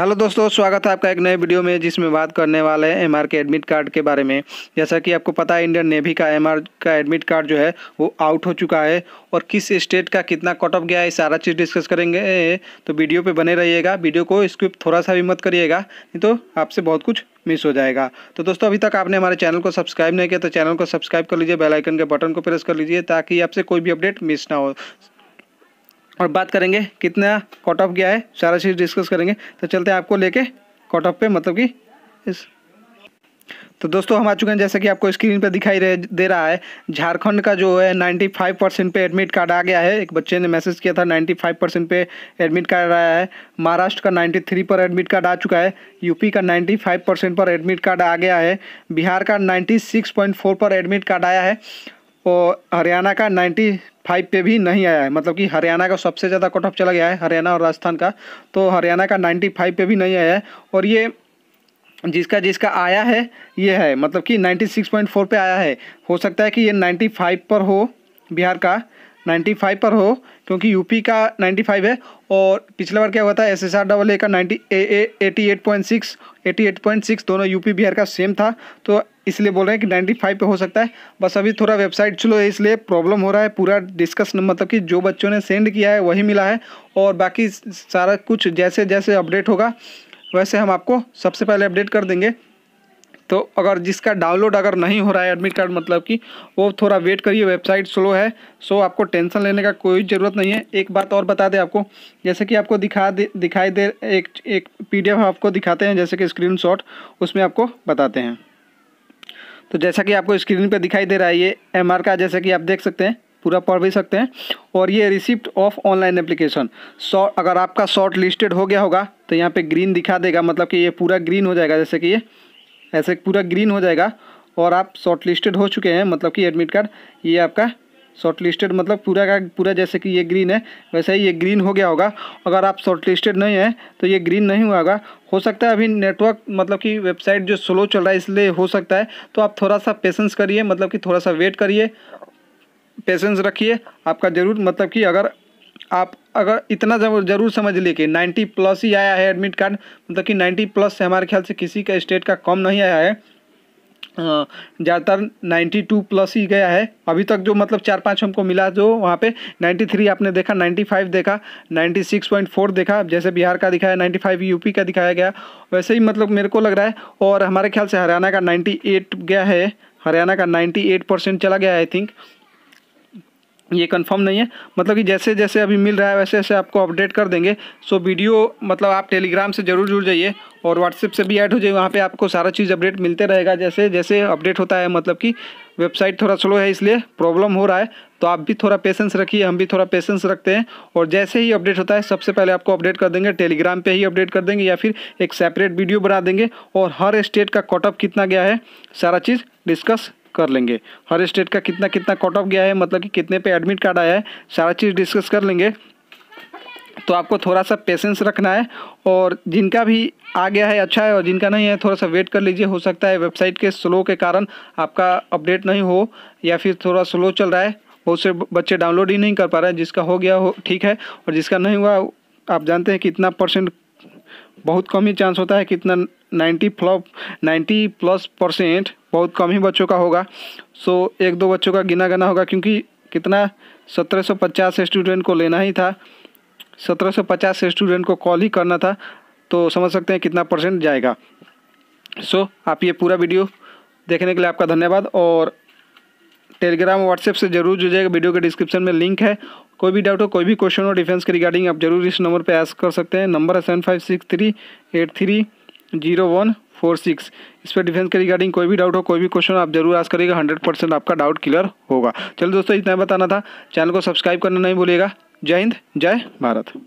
hello दोस्तों स्वागत है आपका एक नए वीडियो में जिसमें बात करने वाले हैं एमआर के एडमिट कार्ड के बारे में जैसा कि आपको पता है इंडियन नेवी का एमआर का एडमिट कार्ड जो है वो आउट हो चुका है और किस स्टेट का कितना कट ऑफ गया है सारा चीज़ डिस्कस करेंगे तो वीडियो पे बने रहिएगा वीडियो को स्किप थोड़ा सा भी मत करिएगा नहीं तो आपसे बहुत कुछ मिस हो जाएगा तो दोस्तों अभी तक आपने हमारे चैनल को सब्सक्राइब नहीं किया तो चैनल को सब्सक्राइब कर लीजिए बेलाइकन के बटन को प्रेस कर लीजिए ताकि आपसे कोई भी अपडेट मिस ना हो और बात करेंगे कितना कॉट ऑफ गया है सारा चीज़ डिस्कस करेंगे तो चलते हैं आपको लेके कॉट ऑफ पे मतलब कि इस तो दोस्तों हम आ चुके हैं जैसे कि आपको स्क्रीन पर दिखाई दे रहा है झारखंड का जो है 95 परसेंट पे एडमिट कार्ड आ गया है एक बच्चे ने मैसेज किया था 95 परसेंट पे एडमिट कार्ड आया है महाराष्ट्र का 93 पर एडमिट कार्ड आ चुका है यूपी का 95 परसेंट पर एडमिट कार्ड आ गया है बिहार का फोर पर एडमिट कार्ड आया है और हरियाणा का नाइन्टी फाइव पे भी नहीं आया है मतलब कि हरियाणा का सबसे ज़्यादा कट ऑफ चला गया है हरियाणा और राजस्थान का तो हरियाणा का नाइन्टी फाइव पे भी नहीं आया है और ये जिसका जिसका आया है ये है मतलब कि नाइन्टी सिक्स पॉइंट फोर पे आया है हो सकता है कि ये फाइव पर हो बिहार का नाइन्टी फाइव पर हो क्योंकि यूपी का नाइन्टी फाइव है और पिछला बार क्या हुआ था S S R double A का ninety eighty eight point six eighty eight point six दोनों यूपी बिहार का सेम था तो इसलिए बोल रहे हैं कि नाइन्टी फाइव पर हो सकता है बस अभी थोड़ा वेबसाइट स्लो है इसलिए प्रॉब्लम हो रहा है पूरा डिस्कस मतलब कि जो बच्चों ने सेंड किया है वही मिला है और बाकी सारा कुछ जैसे जैसे अपडेट होगा वैसे हम आपको सबसे पहले अपडेट कर देंगे तो अगर जिसका डाउनलोड अगर नहीं हो रहा है एडमिट कार्ड मतलब कि वो थोड़ा वेट करिए वेबसाइट स्लो है सो आपको टेंशन लेने का कोई ज़रूरत नहीं है एक बात और बता दें आपको जैसे कि आपको दिखा दे दिखाई दे एक एक पीडीएफ आपको दिखाते हैं जैसे कि स्क्रीनशॉट उसमें आपको बताते हैं तो जैसा कि आपको स्क्रीन पर दिखाई दे रहा है ये एम का जैसे कि आप देख सकते हैं पूरा पढ़ भी सकते हैं और ये receipt of online application short अगर आपका शॉर्ट लिस्टेड हो गया होगा तो यहाँ पे ग्रीन दिखा देगा मतलब कि ये पूरा ग्रीन हो जाएगा जैसे कि ये ऐसे पूरा ग्रीन हो जाएगा और आप शॉर्ट लिस्टेड हो चुके हैं मतलब कि एडमिट कार्ड ये आपका शॉर्ट लिस्टेड मतलब पूरा का पूरा जैसे कि ये ग्रीन है वैसे ही ये ग्रीन हो गया होगा अगर आप शॉर्ट लिस्टेड नहीं हैं तो ये ग्रीन नहीं हुआ होगा हो सकता है अभी नेटवर्क मतलब कि वेबसाइट जो स्लो चल रहा है इसलिए हो सकता है तो आप थोड़ा सा पेशेंस करिए मतलब कि थोड़ा सा वेट करिए पेशेंस रखिए आपका ज़रूर मतलब कि अगर आप अगर इतना जरूर समझ लिए कि नाइन्टी प्लस ही आया है एडमिट कार्ड मतलब कि नाइन्टी प्लस से हमारे ख्याल से किसी का स्टेट का कम नहीं आया है ज़्यादातर 92 प्लस ही गया है अभी तक जो मतलब चार पाँच हमको मिला जो वहाँ पे 93 आपने देखा 95 देखा 96.4 देखा जैसे बिहार का दिखाया 95 यूपी का दिखाया गया वैसे ही मतलब मेरे को लग रहा है और हमारे ख्याल से हरियाणा का 98 गया है हरियाणा का 98 परसेंट चला गया आई थिंक ये कंफर्म नहीं है मतलब कि जैसे जैसे अभी मिल रहा है वैसे वैसे आपको अपडेट कर देंगे सो वीडियो मतलब आप टेलीग्राम से जरूर जुड़ जाइए और व्हाट्सएप से भी ऐड हो जाइए वहाँ पे आपको सारा चीज़ अपडेट मिलते रहेगा जैसे जैसे अपडेट होता है मतलब कि वेबसाइट थोड़ा स्लो है इसलिए प्रॉब्लम हो रहा है तो आप भी थोड़ा पेशेंस रखिए हम भी थोड़ा पेशेंस रखते हैं और जैसे ही अपडेट होता है सबसे पहले आपको अपडेट कर देंगे टेलीग्राम पे ही अपडेट कर देंगे या फिर एक सेपरेट वीडियो बना देंगे और हर स्टेट का कॉटअप कितना गया है सारा चीज़ डिस्कस कर लेंगे हर स्टेट का कितना कितना कट ऑफ गया है मतलब कि कितने पे एडमिट कार्ड आया है सारा चीज़ डिस्कस कर लेंगे तो आपको थोड़ा सा पेशेंस रखना है और जिनका भी आ गया है अच्छा है और जिनका नहीं है थोड़ा सा वेट कर लीजिए हो सकता है वेबसाइट के स्लो के कारण आपका अपडेट नहीं हो या फिर थोड़ा स्लो चल रहा है बहुत से बच्चे डाउनलोड ही नहीं कर पा रहे हैं जिसका हो गया हो ठीक है और जिसका नहीं हुआ आप जानते हैं कि इतना परसेंट बहुत कम ही चांस होता है कितना ninety flop ninety plus percent बहुत कम ही बच्चों का होगा सो एक दो बच्चों का गिना गना होगा क्योंकि कितना 1750 स्टूडेंट को लेना ही था 1750 स्टूडेंट को कॉल ही करना था तो समझ सकते हैं कितना परसेंट जाएगा सो आप ये पूरा वीडियो देखने के लिए आपका धन्यवाद और टेलीग्राम व्हाट्सएप से जरूर जाएगा वीडियो के डिस्क्रिप्शन में लिंक है कोई भी डाउट हो कोई भी क्वेश्चन हो डिफेंस के रिगार्डिंग आप जरूर इस नंबर पर ऐस कर सकते हैं नंबर है seven five six three eight three zero one four six इस पर डिफेंस के रिगार्डिंग कोई भी डाउट हो कोई भी क्वेश्चन आप जरूर आज करिएगा हंड्रेड परसेंट आपका डाउट क्लियर होगा चलो दोस्तों इतना बताना था चैनल को सब्सक्राइब करना नहीं भूलिएगा जय हिंद जय भारत